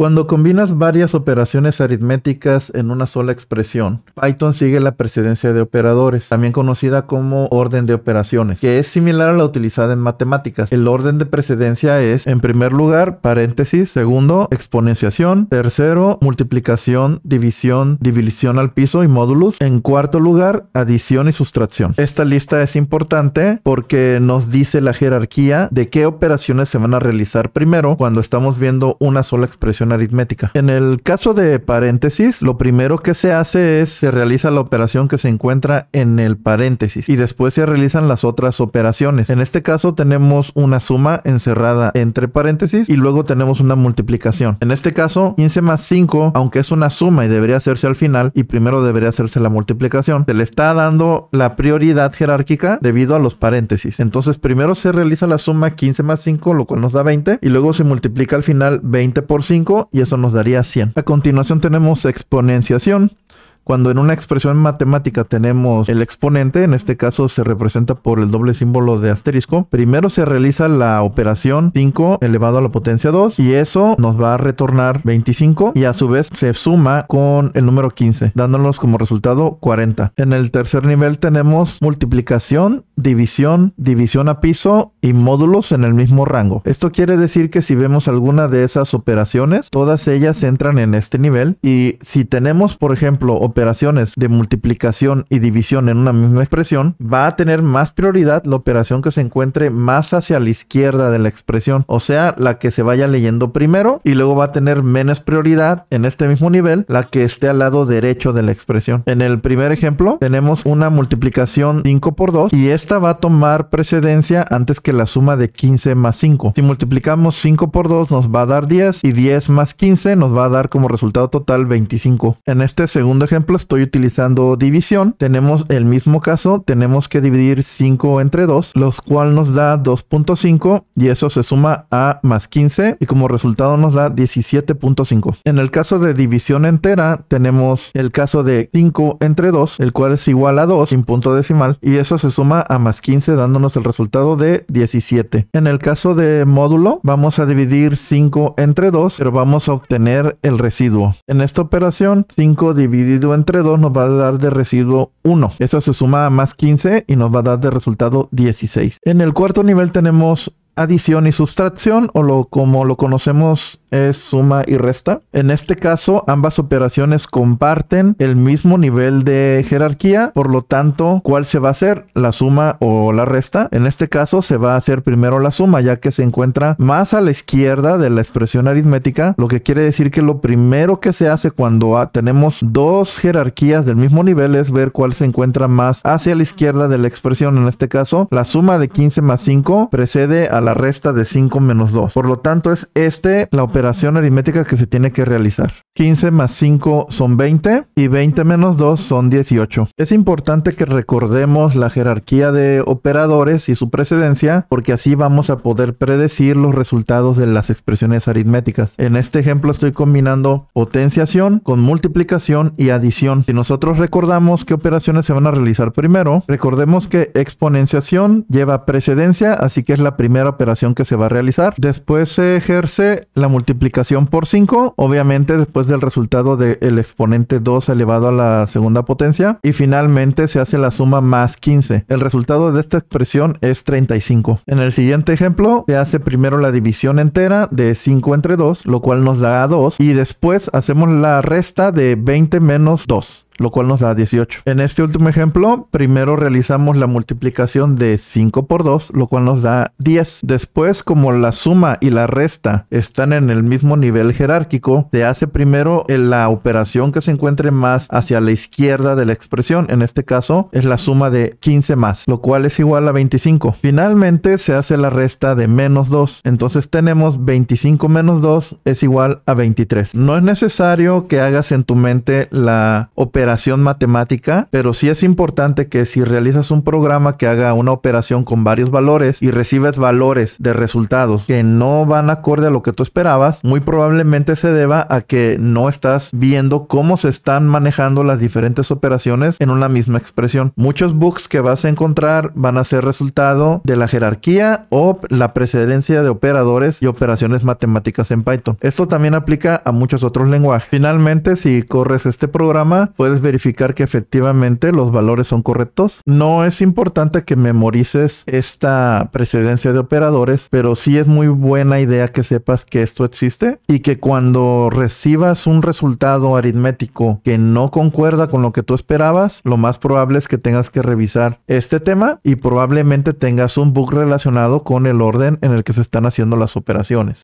Cuando combinas varias operaciones aritméticas en una sola expresión, Python sigue la precedencia de operadores, también conocida como orden de operaciones, que es similar a la utilizada en matemáticas. El orden de precedencia es, en primer lugar, paréntesis, segundo, exponenciación, tercero, multiplicación, división, división al piso y módulos, en cuarto lugar, adición y sustracción. Esta lista es importante porque nos dice la jerarquía de qué operaciones se van a realizar primero cuando estamos viendo una sola expresión aritmética. En el caso de paréntesis, lo primero que se hace es se realiza la operación que se encuentra en el paréntesis y después se realizan las otras operaciones. En este caso tenemos una suma encerrada entre paréntesis y luego tenemos una multiplicación. En este caso, 15 más 5, aunque es una suma y debería hacerse al final y primero debería hacerse la multiplicación, se le está dando la prioridad jerárquica debido a los paréntesis. Entonces, primero se realiza la suma 15 más 5, lo cual nos da 20 y luego se multiplica al final 20 por 5 y eso nos daría 100. A continuación tenemos exponenciación. Cuando en una expresión matemática tenemos el exponente, en este caso se representa por el doble símbolo de asterisco, primero se realiza la operación 5 elevado a la potencia 2 y eso nos va a retornar 25 y a su vez se suma con el número 15, dándonos como resultado 40. En el tercer nivel tenemos multiplicación división, división a piso y módulos en el mismo rango. Esto quiere decir que si vemos alguna de esas operaciones, todas ellas entran en este nivel y si tenemos, por ejemplo, operaciones de multiplicación y división en una misma expresión, va a tener más prioridad la operación que se encuentre más hacia la izquierda de la expresión, o sea, la que se vaya leyendo primero y luego va a tener menos prioridad en este mismo nivel la que esté al lado derecho de la expresión. En el primer ejemplo tenemos una multiplicación 5 por 2 y es esta va a tomar precedencia antes que la suma de 15 más 5. Si multiplicamos 5 por 2 nos va a dar 10 y 10 más 15 nos va a dar como resultado total 25. En este segundo ejemplo estoy utilizando división. Tenemos el mismo caso, tenemos que dividir 5 entre 2, lo cual nos da 2.5 y eso se suma a más 15 y como resultado nos da 17.5. En el caso de división entera tenemos el caso de 5 entre 2, el cual es igual a 2 sin punto decimal y eso se suma a más 15 dándonos el resultado de 17. En el caso de módulo vamos a dividir 5 entre 2 pero vamos a obtener el residuo. En esta operación 5 dividido entre 2 nos va a dar de residuo 1. Eso se suma a más 15 y nos va a dar de resultado 16. En el cuarto nivel tenemos adición y sustracción o lo, como lo conocemos es suma y resta. En este caso, ambas operaciones comparten el mismo nivel de jerarquía, por lo tanto, ¿cuál se va a hacer? ¿La suma o la resta? En este caso, se va a hacer primero la suma, ya que se encuentra más a la izquierda de la expresión aritmética, lo que quiere decir que lo primero que se hace cuando tenemos dos jerarquías del mismo nivel es ver cuál se encuentra más hacia la izquierda de la expresión. En este caso, la suma de 15 más 5 precede a la resta de 5 menos 2. Por lo tanto, es este la operación operación aritmética que se tiene que realizar. 15 más 5 son 20 y 20 menos 2 son 18. Es importante que recordemos la jerarquía de operadores y su precedencia porque así vamos a poder predecir los resultados de las expresiones aritméticas. En este ejemplo estoy combinando potenciación con multiplicación y adición. Si nosotros recordamos qué operaciones se van a realizar primero, recordemos que exponenciación lleva precedencia, así que es la primera operación que se va a realizar. Después se ejerce la multiplicación multiplicación por 5, obviamente después del resultado del exponente 2 elevado a la segunda potencia y finalmente se hace la suma más 15. El resultado de esta expresión es 35. En el siguiente ejemplo se hace primero la división entera de 5 entre 2, lo cual nos da 2 y después hacemos la resta de 20 menos 2 lo cual nos da 18. En este último ejemplo, primero realizamos la multiplicación de 5 por 2, lo cual nos da 10. Después, como la suma y la resta están en el mismo nivel jerárquico, se hace primero la operación que se encuentre más hacia la izquierda de la expresión. En este caso, es la suma de 15 más, lo cual es igual a 25. Finalmente, se hace la resta de menos 2. Entonces, tenemos 25 menos 2 es igual a 23. No es necesario que hagas en tu mente la operación operación matemática, pero sí es importante que si realizas un programa que haga una operación con varios valores y recibes valores de resultados que no van acorde a lo que tú esperabas, muy probablemente se deba a que no estás viendo cómo se están manejando las diferentes operaciones en una misma expresión. Muchos bugs que vas a encontrar van a ser resultado de la jerarquía o la precedencia de operadores y operaciones matemáticas en Python. Esto también aplica a muchos otros lenguajes. Finalmente, si corres este programa, puedes verificar que efectivamente los valores son correctos. No es importante que memorices esta precedencia de operadores, pero sí es muy buena idea que sepas que esto existe y que cuando recibas un resultado aritmético que no concuerda con lo que tú esperabas, lo más probable es que tengas que revisar este tema y probablemente tengas un bug relacionado con el orden en el que se están haciendo las operaciones.